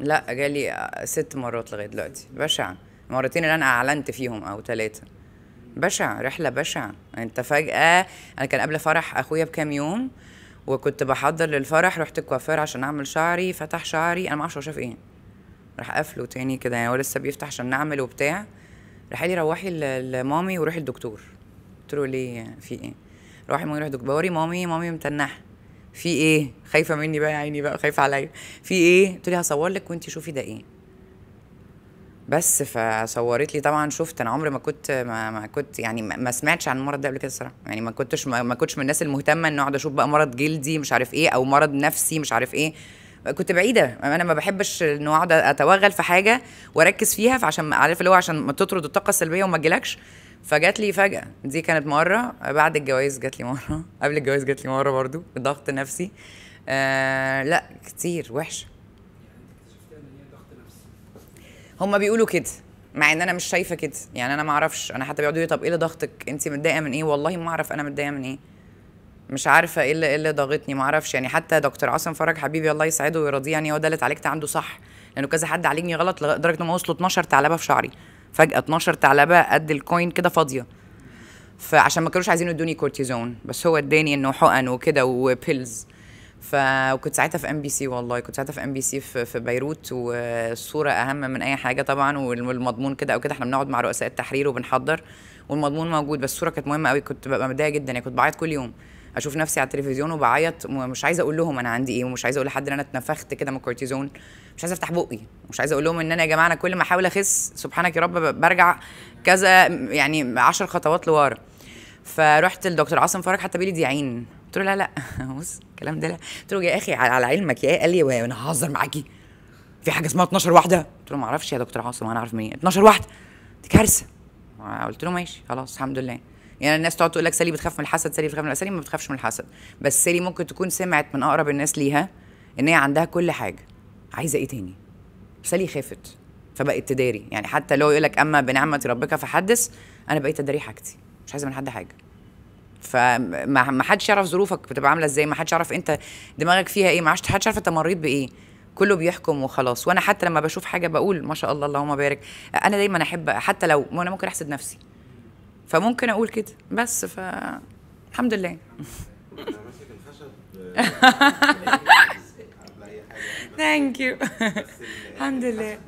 لا جالي ست مرات لغايه دلوقتي بشع المرتين اللي انا اعلنت فيهم او ثلاثه بشع رحله بشعه انت فجاه انا كان قبل فرح اخويا بكام يوم وكنت بحضر للفرح رحت الكوافير عشان اعمل شعري فتح شعري انا ما اعرفش هو شاف ايه راح قافله تاني كده يعني هو لسه بيفتح عشان نعمل وبتاع راح لي روحي لمامي وروحي الدكتور قلت له ليه في ايه روحي مامي روحي الدكتور بوري مامي مامي متنحه في ايه خايفه مني بقى يا عيني بقى خايفه عليا في ايه قلت لي هصور لك وانت شوفي ده ايه بس فصورت لي طبعا شفت انا عمري ما كنت ما, ما كنت يعني ما سمعتش عن المرض ده قبل كده الصراحه يعني ما كنتش ما, ما كنتش من الناس المهتمه ان اقعد اشوف بقى مرض جلدي مش عارف ايه او مرض نفسي مش عارف ايه كنت بعيده انا ما بحبش ان اقعد اتوغل في حاجه واركز فيها فعشان عارف اللي هو عشان ما تطرد الطاقه السلبيه وما تجيلكش فجات لي فجأة دي كانت مرة بعد الجواز جات لي مرة قبل الجواز جات لي مرة برضو ضغط نفسي آه لا كتير وحشة هما بيقولوا كده مع ان انا مش شايفه كده يعني انا ما اعرفش انا حتى بيقعدوا لي طب ايه اللي ضغطك انت متضايقه من ايه والله ما اعرف انا متضايقه من ايه مش عارفه ايه اللي إيه اللي ضاغطني ما اعرفش يعني حتى دكتور عاصم فرج حبيبي الله يسعده ويرضيه يعني هو ده اللي اتعالجت عنده صح لانه كذا حد عالجني غلط لدرجه ان هو وصلوا 12 تعلبه في شعري فجاه 12 ثعلبه قد الكوين كده فاضيه فعشان ما كانوش عايزين يدوني كورتيزون بس هو اداني انه حقن وكده وبيلز ف وكنت ساعتها في ام بي سي والله كنت ساعتها في ام بي سي في بيروت والصوره اهم من اي حاجه طبعا والمضمون كده او كده احنا بنقعد مع رؤساء التحرير وبنحضر والمضمون موجود بس الصوره كانت مهمه قوي كنت ببقى متضايقه جدا يعني كنت بعيط كل يوم اشوف نفسي على التلفزيون وبعيط ومش عايزه اقول لهم انا عندي ايه ومش عايزه اقول لحد ان انا اتنفخت كده من الكورتيزون مش عايزه افتح بقي مش عايزه اقول لهم ان انا يا جماعه انا كل ما احاول اخس سبحانك يا رب برجع كذا يعني 10 خطوات لورا فرحت لدكتور عاصم فرج حتى بيقول لي دي عين قلت له لا لا بص الكلام ده لا قلت له يا اخي على علمك يا إيه؟ قال لي انا ههزر معاكي في حاجه اسمها 12 واحده قلت له ما اعرفش يا دكتور عاصم انا اعرف منين 12 واحده دي كارثه قلت له ماشي خلاص الحمد لله يعني الناس تقعد تقول لك سالي بتخاف من الحسد سالي بتخاف من سالي ما بتخافش من الحسد بس سالي ممكن تكون سمعت من اقرب الناس ليها ان هي عندها كل حاجه عايزه ايه تاني سالي خافت فبقت تداري يعني حتى لو يقول لك اما بنعمه ربك فحدث انا بقيت اداري حاجتي مش عايزه من حد حاجه فما حدش يعرف ظروفك بتبقى عامله ازاي ما حدش يعرف انت دماغك فيها ايه ما حدش يعرف انت مريت بايه كله بيحكم وخلاص وانا حتى لما بشوف حاجه بقول ما شاء الله اللهم بارك انا دايما احب حتى لو انا ممكن احسد نفسي فممكن اقول كده بس ف الحمد لله ثانك يو الحمد لله